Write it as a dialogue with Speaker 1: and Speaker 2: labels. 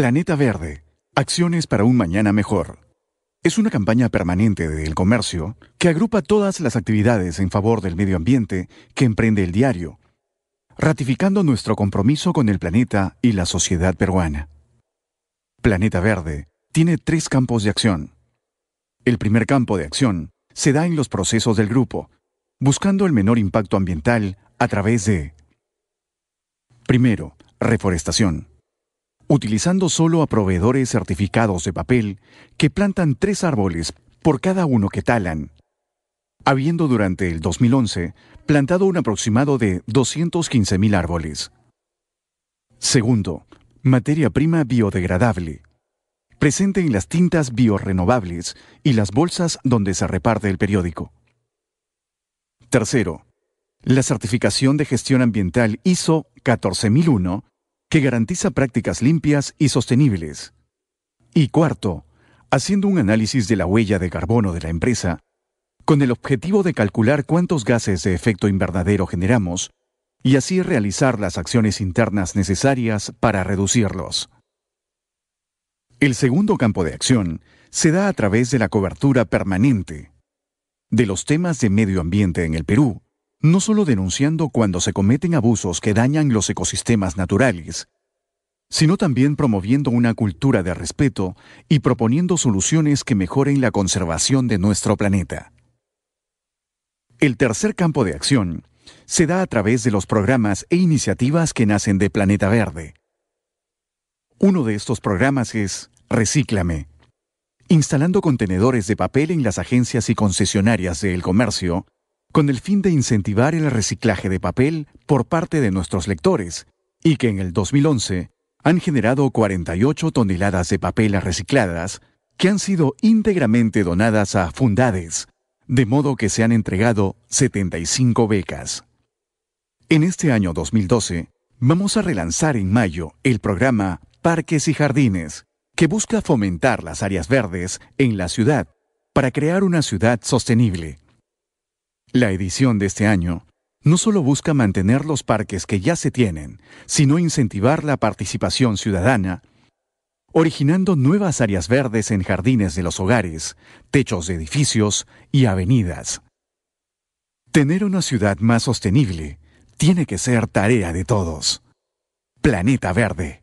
Speaker 1: Planeta Verde. Acciones para un mañana mejor. Es una campaña permanente del comercio que agrupa todas las actividades en favor del medio ambiente que emprende el diario, ratificando nuestro compromiso con el planeta y la sociedad peruana. Planeta Verde tiene tres campos de acción. El primer campo de acción se da en los procesos del grupo, buscando el menor impacto ambiental a través de, primero, reforestación utilizando solo a proveedores certificados de papel que plantan tres árboles por cada uno que talan, habiendo durante el 2011 plantado un aproximado de 215.000 árboles. Segundo, materia prima biodegradable, presente en las tintas biorrenovables y las bolsas donde se reparte el periódico. Tercero, la certificación de gestión ambiental ISO 14001 que garantiza prácticas limpias y sostenibles. Y cuarto, haciendo un análisis de la huella de carbono de la empresa, con el objetivo de calcular cuántos gases de efecto invernadero generamos y así realizar las acciones internas necesarias para reducirlos. El segundo campo de acción se da a través de la cobertura permanente de los temas de medio ambiente en el Perú, no solo denunciando cuando se cometen abusos que dañan los ecosistemas naturales, sino también promoviendo una cultura de respeto y proponiendo soluciones que mejoren la conservación de nuestro planeta. El tercer campo de acción se da a través de los programas e iniciativas que nacen de Planeta Verde. Uno de estos programas es Recíclame, instalando contenedores de papel en las agencias y concesionarias del comercio con el fin de incentivar el reciclaje de papel por parte de nuestros lectores, y que en el 2011 han generado 48 toneladas de papel recicladas que han sido íntegramente donadas a Fundades, de modo que se han entregado 75 becas. En este año 2012, vamos a relanzar en mayo el programa Parques y Jardines, que busca fomentar las áreas verdes en la ciudad para crear una ciudad sostenible. La edición de este año no solo busca mantener los parques que ya se tienen, sino incentivar la participación ciudadana, originando nuevas áreas verdes en jardines de los hogares, techos de edificios y avenidas. Tener una ciudad más sostenible tiene que ser tarea de todos. Planeta Verde.